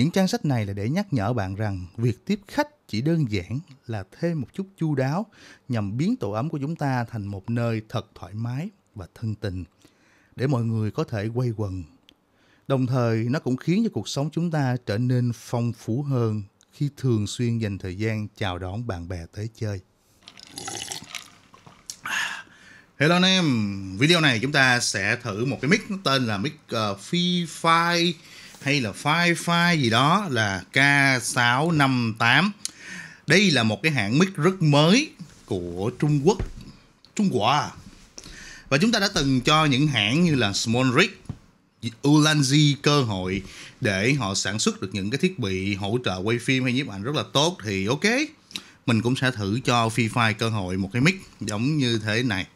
Những trang sách này là để nhắc nhở bạn rằng việc tiếp khách chỉ đơn giản là thêm một chút chu đáo nhằm biến tổ ấm của chúng ta thành một nơi thật thoải mái và thân tình để mọi người có thể quay quần. Đồng thời, nó cũng khiến cho cuộc sống chúng ta trở nên phong phú hơn khi thường xuyên dành thời gian chào đón bạn bè tới chơi. Hello anh em, video này chúng ta sẽ thử một cái mic tên là mic uh, ờ, Fi-Fi hay là Fi-Fi gì đó là K658. Đây là một cái hãng mic rất mới của Trung Quốc. Trung Quốc à? Và chúng ta đã từng cho những hãng như là Small Rig, Ulanzi cơ hội để họ sản xuất được những cái thiết bị hỗ trợ quay phim hay nhiếp ảnh rất là tốt thì ok mình cũng sẽ thử cho Free Fire cơ hội một cái mic giống như thế này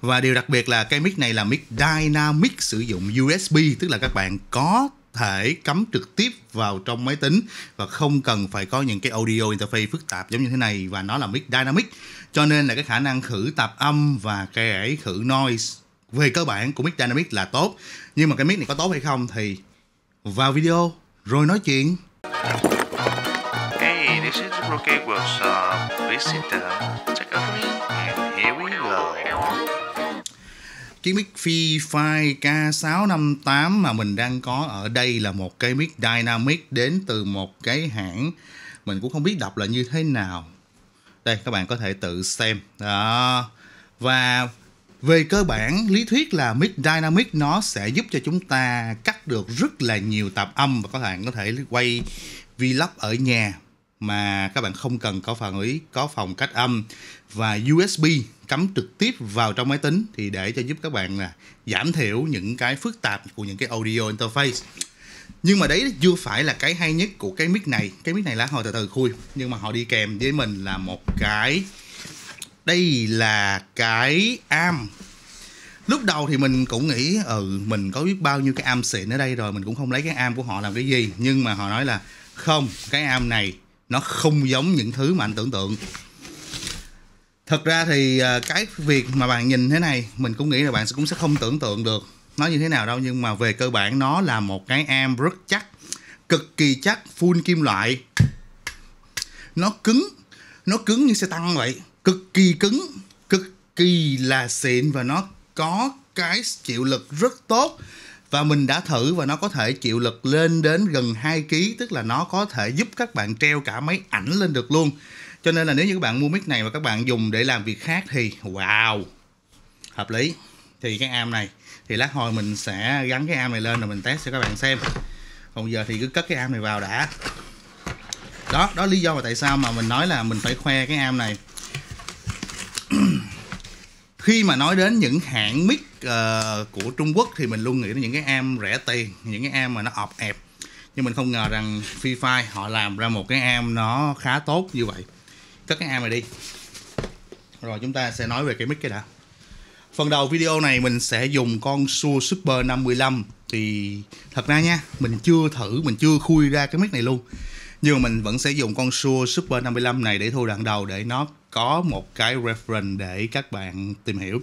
và điều đặc biệt là cái mic này là mic dynamic sử dụng USB tức là các bạn có thể cắm trực tiếp vào trong máy tính và không cần phải có những cái audio interface phức tạp giống như thế này và nó là mic dynamic cho nên là cái khả năng khử tạp âm và cái khử noise về cơ bản của mic dynamic là tốt nhưng mà cái mic này có tốt hay không thì vào video rồi nói chuyện Hey, this is Chiếc mic phi phi K658 mà mình đang có ở đây là một cái mic Dynamic đến từ một cái hãng mình cũng không biết đọc là như thế nào. Đây các bạn có thể tự xem. Đó. Và về cơ bản, lý thuyết là mic dynamic nó sẽ giúp cho chúng ta cắt được rất là nhiều tạp âm và các bạn có thể quay vlog ở nhà mà các bạn không cần có phản ý có phòng cách âm và USB cắm trực tiếp vào trong máy tính thì để cho giúp các bạn là giảm thiểu những cái phức tạp của những cái audio interface nhưng mà đấy chưa phải là cái hay nhất của cái mic này cái mic này là hồi từ từ khui nhưng mà họ đi kèm với mình là một cái đây là cái am lúc đầu thì mình cũng nghĩ ừ mình có biết bao nhiêu cái am xịn ở đây rồi mình cũng không lấy cái am của họ làm cái gì nhưng mà họ nói là không cái am này nó không giống những thứ mà anh tưởng tượng thật ra thì à, cái việc mà bạn nhìn thế này mình cũng nghĩ là bạn cũng sẽ không tưởng tượng được nó như thế nào đâu nhưng mà về cơ bản nó là một cái am rất chắc cực kỳ chắc full kim loại nó cứng nó cứng như xe tăng vậy cực kỳ cứng cực kỳ là xịn và nó có cái chịu lực rất tốt và mình đã thử và nó có thể chịu lực lên đến gần 2 kg tức là nó có thể giúp các bạn treo cả máy ảnh lên được luôn cho nên là nếu như các bạn mua mic này và các bạn dùng để làm việc khác thì wow hợp lý thì cái am này thì lát hồi mình sẽ gắn cái am này lên rồi mình test cho các bạn xem còn giờ thì cứ cất cái am này vào đã đó đó lý do mà tại sao mà mình nói là mình phải khoe cái am này khi mà nói đến những hãng mic uh, của Trung Quốc thì mình luôn nghĩ đến những cái am rẻ tiền những cái am mà nó ọp ẹp nhưng mình không ngờ rằng Free Fire họ làm ra một cái am nó khá tốt như vậy cất cái am này đi rồi chúng ta sẽ nói về cái mic cái đã phần đầu video này mình sẽ dùng con Shure Super 55 thì thật ra nha mình chưa thử mình chưa khui ra cái mic này luôn nhưng mà mình vẫn sẽ dùng con xua Super 55 này để thu đoạn đầu để nó có một cái reference để các bạn tìm hiểu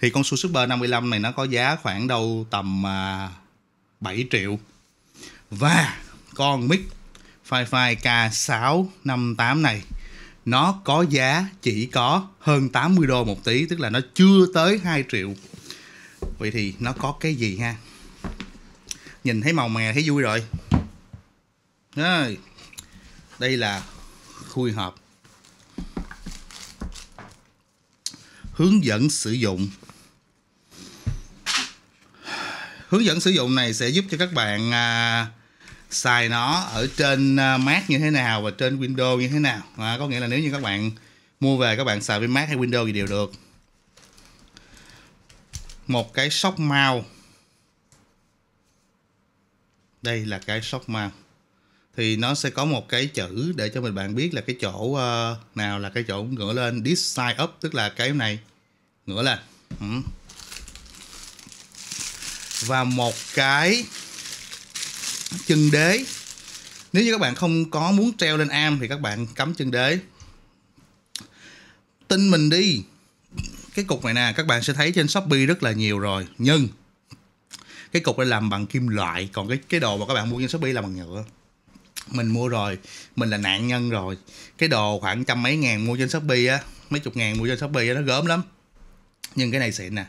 thì con xua Super 55 này nó có giá khoảng đâu tầm à, 7 triệu và con mic Fi-Fi K658 này nó có giá chỉ có hơn 80 đô một tí tức là nó chưa tới 2 triệu vậy thì nó có cái gì ha nhìn thấy màu mè thấy vui rồi rồi đây là khui hộp hướng dẫn sử dụng hướng dẫn sử dụng này sẽ giúp cho các bạn à, xài nó ở trên à, Mac như thế nào và trên Windows như thế nào à, có nghĩa là nếu như các bạn mua về các bạn xài với Mac hay Windows gì đều được một cái sóc mau đây là cái sóc mau thì nó sẽ có một cái chữ để cho mình bạn biết là cái chỗ uh, nào là cái chỗ ngửa lên this side up tức là cái này ngửa lên ừ. và một cái chân đế nếu như các bạn không có muốn treo lên am thì các bạn cắm chân đế tin mình đi cái cục này nè các bạn sẽ thấy trên shopee rất là nhiều rồi nhưng cái cục này làm bằng kim loại còn cái cái đồ mà các bạn mua trên shopee là bằng nhựa mình mua rồi mình là nạn nhân rồi cái đồ khoảng trăm mấy ngàn mua trên shopee á mấy chục ngàn mua trên shopee á nó gớm lắm nhưng cái này xịn nè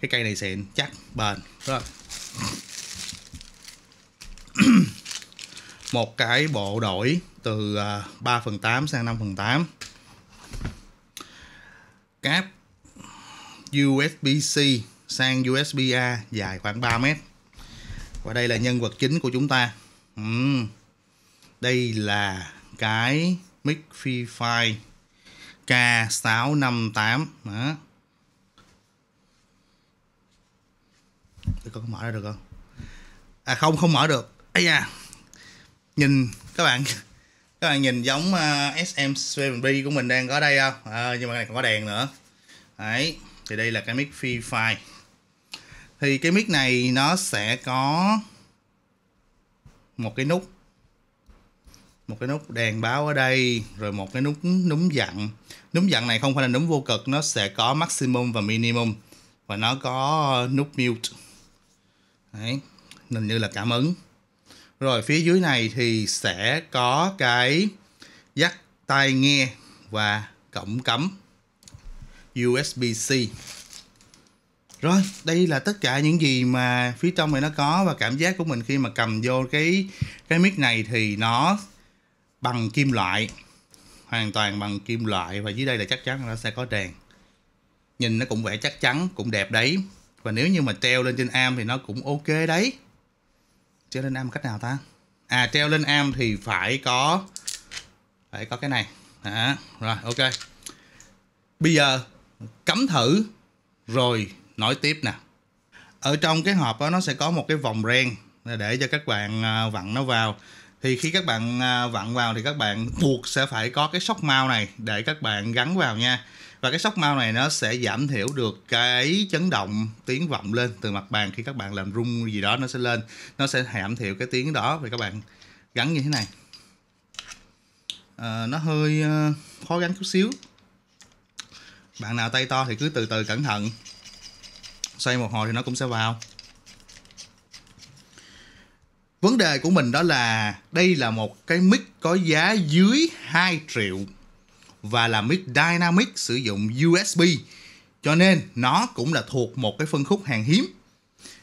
cái cây này xịn chắc bền rồi một cái bộ đổi từ 3 à, phần 8 sang 5 phần 8 cáp USB-C sang USB-A dài khoảng 3 mét và đây là nhân vật chính của chúng ta uhm đây là cái mic phi file K658 tám Để con mở ra được không à không không mở được ấy da nhìn các bạn các bạn nhìn giống uh, SM 7 của mình đang có đây không à, nhưng mà này còn có đèn nữa đấy thì đây là cái mic phi file thì cái mic này nó sẽ có một cái nút một cái nút đèn báo ở đây rồi một cái nút núm dặn núm dặn này không phải là núm vô cực nó sẽ có maximum và minimum và nó có nút mute đấy hình như là cảm ứng rồi phía dưới này thì sẽ có cái dắt tai nghe và cổng cắm USB-C rồi đây là tất cả những gì mà phía trong này nó có và cảm giác của mình khi mà cầm vô cái cái mic này thì nó bằng kim loại hoàn toàn bằng kim loại và dưới đây là chắc chắn nó sẽ có đèn nhìn nó cũng vẻ chắc chắn cũng đẹp đấy và nếu như mà treo lên trên am thì nó cũng ok đấy treo lên am cách nào ta à treo lên am thì phải có phải có cái này à, rồi ok bây giờ cắm thử rồi nói tiếp nè ở trong cái hộp đó nó sẽ có một cái vòng ren để cho các bạn à, vặn nó vào thì khi các bạn à, vặn vào thì các bạn buộc sẽ phải có cái sóc mau này để các bạn gắn vào nha và cái sóc mau này nó sẽ giảm thiểu được cái chấn động tiếng vọng lên từ mặt bàn khi các bạn làm rung gì đó nó sẽ lên nó sẽ giảm thiểu cái tiếng đó và các bạn gắn như thế này à, nó hơi ờ, khó gắn chút xíu bạn nào tay to thì cứ từ từ cẩn thận xoay một hồi thì nó cũng sẽ vào vấn đề của mình đó là đây là một cái mic có giá dưới 2 triệu và là mic dynamic sử dụng USB cho nên nó cũng là thuộc một cái phân khúc hàng hiếm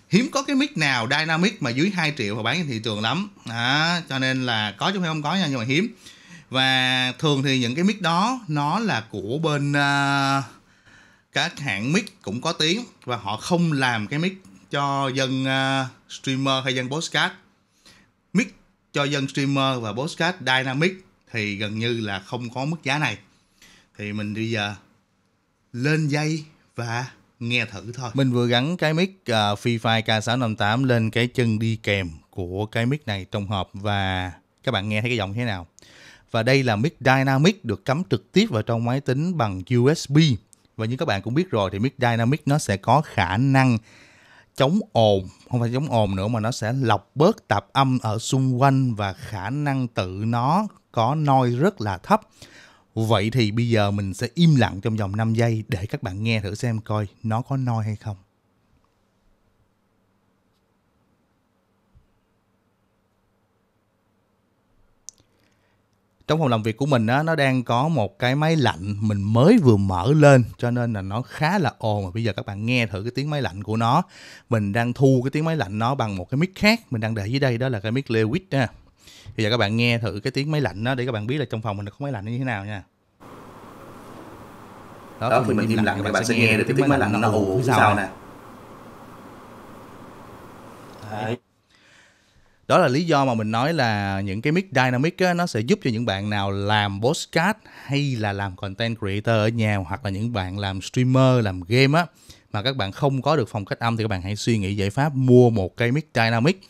hiếm có cái mic nào dynamic mà dưới 2 triệu và bán trên thị trường lắm à, cho nên là có chứ không có nha nhưng mà hiếm và thường thì những cái mic đó nó là của bên uh, các hãng mic cũng có tiếng và họ không làm cái mic cho dân uh, streamer hay dân podcast cho dân streamer và podcast dynamic thì gần như là không có mức giá này thì mình bây giờ lên dây và nghe thử thôi mình vừa gắn cái mic uh, Fi K658 lên cái chân đi kèm của cái mic này trong hộp và các bạn nghe thấy cái giọng thế nào và đây là mic Dynamic được cắm trực tiếp vào trong máy tính bằng USB và như các bạn cũng biết rồi thì mic Dynamic nó sẽ có khả năng chống ồn không phải chống ồn nữa mà nó sẽ lọc bớt tạp âm ở xung quanh và khả năng tự nó có noi rất là thấp vậy thì bây giờ mình sẽ im lặng trong vòng 5 giây để các bạn nghe thử xem coi nó có noi hay không trong phòng làm việc của mình á nó đang có một cái máy lạnh mình mới vừa mở lên cho nên là nó khá là ồn mà bây giờ các bạn nghe thử cái tiếng máy lạnh của nó mình đang thu cái tiếng máy lạnh nó bằng một cái mic khác mình đang để dưới đây đó là cái mic lewis nha bây giờ các bạn nghe thử cái tiếng máy lạnh đó để các bạn biết là trong phòng mình nó có máy lạnh như thế nào nha đó, đó khi mình im lặng, lặng các bạn sẽ nghe được cái tiếng máy lạnh nó ù sao nè đó là lý do mà mình nói là những cái mic dynamic á, nó sẽ giúp cho những bạn nào làm podcast hay là làm content creator ở nhà hoặc là những bạn làm streamer làm game á mà các bạn không có được phòng cách âm thì các bạn hãy suy nghĩ giải pháp mua một cái mic dynamic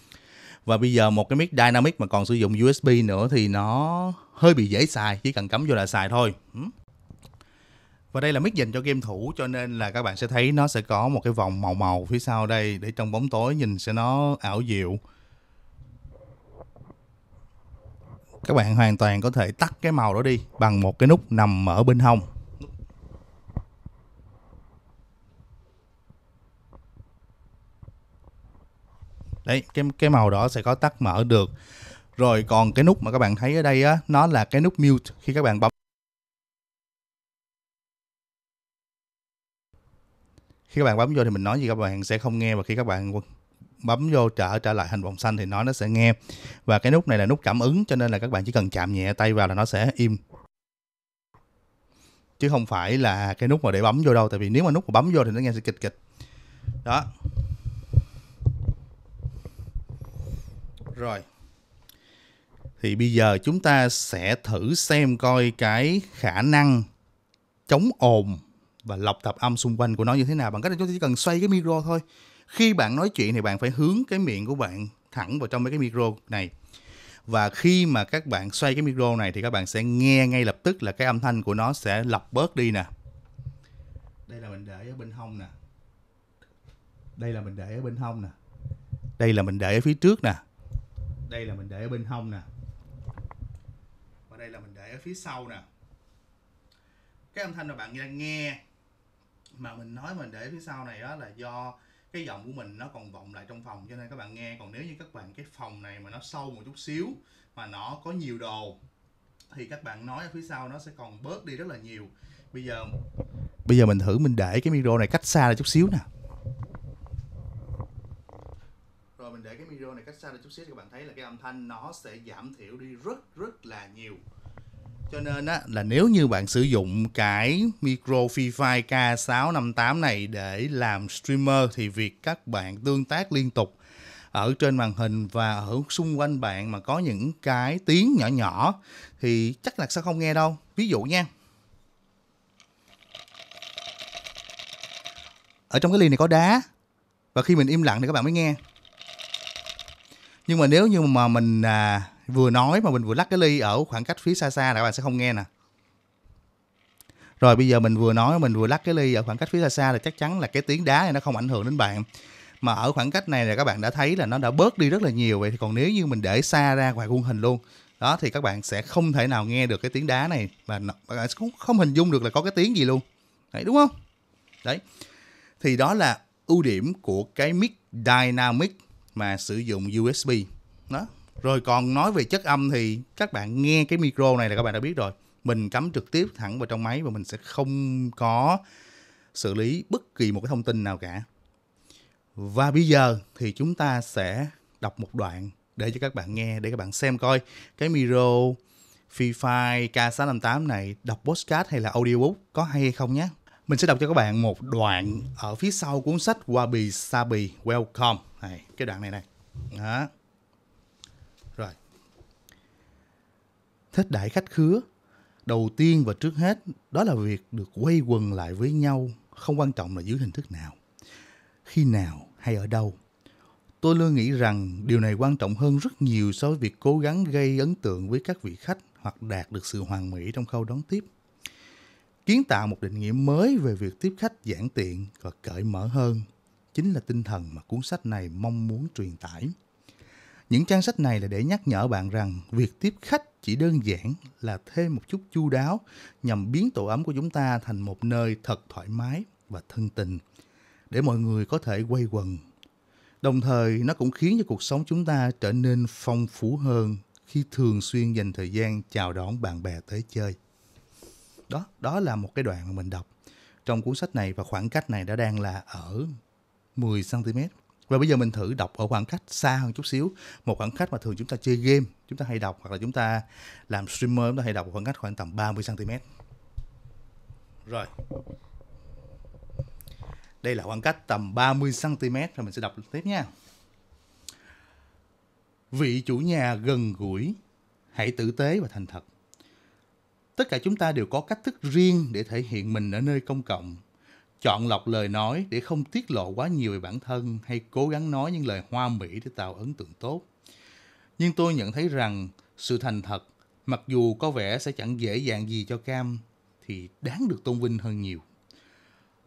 và bây giờ một cái mic dynamic mà còn sử dụng USB nữa thì nó hơi bị dễ xài chỉ cần cắm vô là xài thôi và đây là mic dành cho game thủ cho nên là các bạn sẽ thấy nó sẽ có một cái vòng màu màu phía sau đây để trong bóng tối nhìn sẽ nó ảo diệu các bạn hoàn toàn có thể tắt cái màu đó đi bằng một cái nút nằm ở bên hông đấy cái cái màu đó sẽ có tắt mở được rồi còn cái nút mà các bạn thấy ở đây á nó là cái nút mute khi các bạn bấm khi các bạn bấm vô thì mình nói gì các bạn sẽ không nghe và khi các bạn bấm vô trở trở lại hình vòng xanh thì nó nó sẽ nghe và cái nút này là nút cảm ứng cho nên là các bạn chỉ cần chạm nhẹ tay vào là nó sẽ im chứ không phải là cái nút mà để bấm vô đâu tại vì nếu mà nút mà bấm vô thì nó nghe sẽ kịch kịch đó rồi thì bây giờ chúng ta sẽ thử xem coi cái khả năng chống ồn và lọc tạp âm xung quanh của nó như thế nào bằng cách là chúng ta chỉ cần xoay cái micro thôi khi bạn nói chuyện thì bạn phải hướng cái miệng của bạn thẳng vào trong mấy cái micro này và khi mà các bạn xoay cái micro này thì các bạn sẽ nghe ngay lập tức là cái âm thanh của nó sẽ lọc bớt đi nè đây là mình để ở bên hông nè đây là mình để ở bên hông nè đây là mình để ở phía trước nè đây là mình để ở bên hông nè và đây là mình để ở phía sau nè cái âm thanh mà bạn nghe mà mình nói mình để phía sau này đó là do cái giọng của mình nó còn vọng lại trong phòng cho nên các bạn nghe còn nếu như các bạn cái phòng này mà nó sâu một chút xíu mà nó có nhiều đồ thì các bạn nói ở phía sau nó sẽ còn bớt đi rất là nhiều bây giờ bây giờ mình thử mình để cái micro này cách xa lại chút xíu nè rồi mình để cái micro này cách xa lại chút xíu thì các bạn thấy là cái âm thanh nó sẽ giảm thiểu đi rất rất là nhiều cho nên á là nếu như bạn sử dụng cái micro P5 K658 này để làm streamer thì việc các bạn tương tác liên tục ở trên màn hình và ở xung quanh bạn mà có những cái tiếng nhỏ nhỏ thì chắc là sẽ không nghe đâu. Ví dụ nha. Ở trong cái ly này có đá và khi mình im lặng thì các bạn mới nghe. Nhưng mà nếu như mà mình à, vừa nói mà mình vừa lắc cái ly ở khoảng cách phía xa xa là các bạn sẽ không nghe nè rồi bây giờ mình vừa nói mình vừa lắc cái ly ở khoảng cách phía xa xa là chắc chắn là cái tiếng đá này nó không ảnh hưởng đến bạn mà ở khoảng cách này là các bạn đã thấy là nó đã bớt đi rất là nhiều vậy thì còn nếu như mình để xa ra ngoài khuôn hình luôn đó thì các bạn sẽ không thể nào nghe được cái tiếng đá này và các bạn không, không hình dung được là có cái tiếng gì luôn đấy đúng không đấy thì đó là ưu điểm của cái mic dynamic mà sử dụng USB đó rồi còn nói về chất âm thì các bạn nghe cái micro này là các bạn đã biết rồi mình cắm trực tiếp thẳng vào trong máy và mình sẽ không có xử lý bất kỳ một cái thông tin nào cả và bây giờ thì chúng ta sẽ đọc một đoạn để cho các bạn nghe để các bạn xem coi cái micro Free Fire K658 này đọc podcast hay là audiobook có hay hay không nhé. Mình sẽ đọc cho các bạn một đoạn ở phía sau cuốn sách Wabi Sabi Welcome. Này, cái đoạn này này. Đó. thết đại khách khứa. Đầu tiên và trước hết, đó là việc được quay quần lại với nhau, không quan trọng là dưới hình thức nào, khi nào hay ở đâu. Tôi luôn nghĩ rằng điều này quan trọng hơn rất nhiều so với việc cố gắng gây ấn tượng với các vị khách hoặc đạt được sự hoàn mỹ trong khâu đón tiếp. Kiến tạo một định nghĩa mới về việc tiếp khách giản tiện và cởi mở hơn chính là tinh thần mà cuốn sách này mong muốn truyền tải. Những trang sách này là để nhắc nhở bạn rằng việc tiếp khách chỉ đơn giản là thêm một chút chu đáo nhằm biến tổ ấm của chúng ta thành một nơi thật thoải mái và thân tình để mọi người có thể quay quần. Đồng thời, nó cũng khiến cho cuộc sống chúng ta trở nên phong phú hơn khi thường xuyên dành thời gian chào đón bạn bè tới chơi. Đó, đó là một cái đoạn mà mình đọc trong cuốn sách này và khoảng cách này đã đang là ở 10 cm và bây giờ mình thử đọc ở khoảng cách xa hơn chút xíu một khoảng cách mà thường chúng ta chơi game chúng ta hay đọc hoặc là chúng ta làm streamer chúng ta hay đọc khoảng cách khoảng tầm 30 cm rồi đây là khoảng cách tầm 30 cm rồi mình sẽ đọc tiếp nha vị chủ nhà gần gũi hãy tử tế và thành thật tất cả chúng ta đều có cách thức riêng để thể hiện mình ở nơi công cộng chọn lọc lời nói để không tiết lộ quá nhiều về bản thân hay cố gắng nói những lời hoa mỹ để tạo ấn tượng tốt. Nhưng tôi nhận thấy rằng sự thành thật, mặc dù có vẻ sẽ chẳng dễ dàng gì cho Cam, thì đáng được tôn vinh hơn nhiều.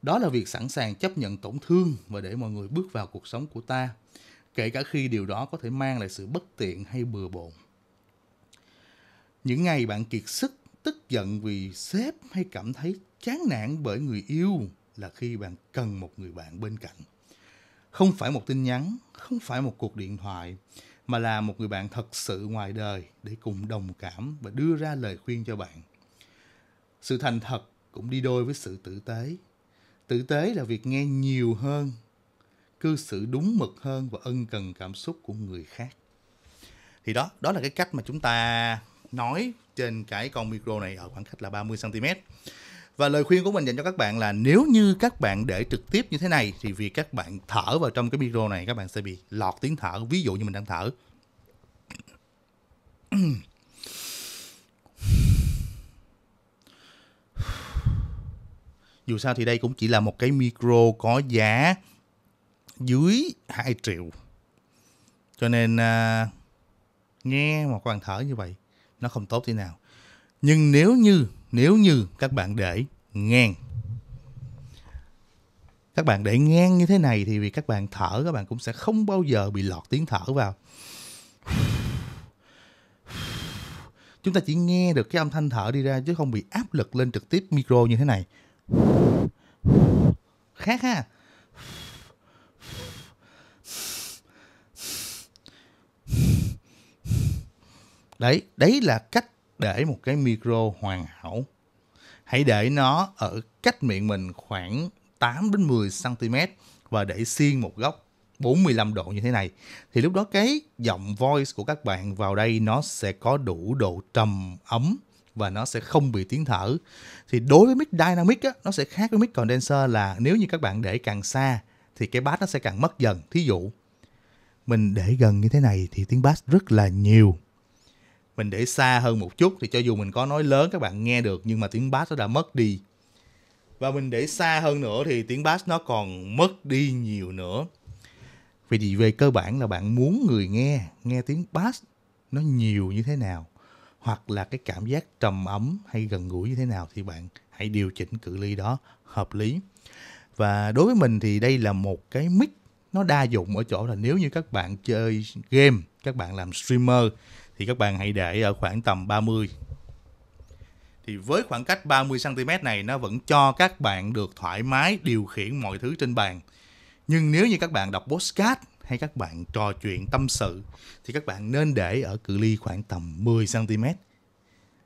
Đó là việc sẵn sàng chấp nhận tổn thương và để mọi người bước vào cuộc sống của ta, kể cả khi điều đó có thể mang lại sự bất tiện hay bừa bộn. Những ngày bạn kiệt sức, tức giận vì sếp hay cảm thấy chán nản bởi người yêu là khi bạn cần một người bạn bên cạnh. Không phải một tin nhắn, không phải một cuộc điện thoại, mà là một người bạn thật sự ngoài đời để cùng đồng cảm và đưa ra lời khuyên cho bạn. Sự thành thật cũng đi đôi với sự tử tế. Tử tế là việc nghe nhiều hơn, cư xử đúng mực hơn và ân cần cảm xúc của người khác. Thì đó, đó là cái cách mà chúng ta nói trên cái con micro này ở khoảng cách là 30 cm và lời khuyên của mình dành cho các bạn là nếu như các bạn để trực tiếp như thế này thì việc các bạn thở vào trong cái micro này các bạn sẽ bị lọt tiếng thở ví dụ như mình đang thở dù sao thì đây cũng chỉ là một cái micro có giá dưới 2 triệu cho nên à, nghe mà các bạn thở như vậy nó không tốt thế nào nhưng nếu như nếu như các bạn để ngang các bạn để ngang như thế này thì vì các bạn thở các bạn cũng sẽ không bao giờ bị lọt tiếng thở vào chúng ta chỉ nghe được cái âm thanh thở đi ra chứ không bị áp lực lên trực tiếp micro như thế này khác ha đấy đấy là cách để một cái micro hoàn hảo. Hãy để nó ở cách miệng mình khoảng 8 đến 10 cm và để xiên một góc 45 độ như thế này thì lúc đó cái giọng voice của các bạn vào đây nó sẽ có đủ độ trầm ấm và nó sẽ không bị tiếng thở. Thì đối với mic dynamic á, nó sẽ khác với mic condenser là nếu như các bạn để càng xa thì cái bass nó sẽ càng mất dần. Thí dụ mình để gần như thế này thì tiếng bass rất là nhiều mình để xa hơn một chút thì cho dù mình có nói lớn các bạn nghe được nhưng mà tiếng bass nó đã mất đi và mình để xa hơn nữa thì tiếng bass nó còn mất đi nhiều nữa vì thì về cơ bản là bạn muốn người nghe nghe tiếng bass nó nhiều như thế nào hoặc là cái cảm giác trầm ấm hay gần gũi như thế nào thì bạn hãy điều chỉnh cự ly đó hợp lý và đối với mình thì đây là một cái mic nó đa dụng ở chỗ là nếu như các bạn chơi game các bạn làm streamer thì các bạn hãy để ở khoảng tầm 30. Thì với khoảng cách 30 cm này nó vẫn cho các bạn được thoải mái điều khiển mọi thứ trên bàn. Nhưng nếu như các bạn đọc postcard hay các bạn trò chuyện tâm sự thì các bạn nên để ở cự ly khoảng tầm 10 cm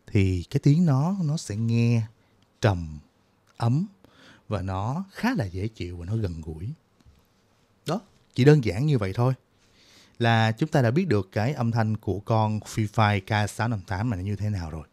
thì cái tiếng nó nó sẽ nghe trầm ấm và nó khá là dễ chịu và nó gần gũi. Đó, chỉ đơn giản như vậy thôi là chúng ta đã biết được cái âm thanh của con Free Fire K658 mà nó như thế nào rồi.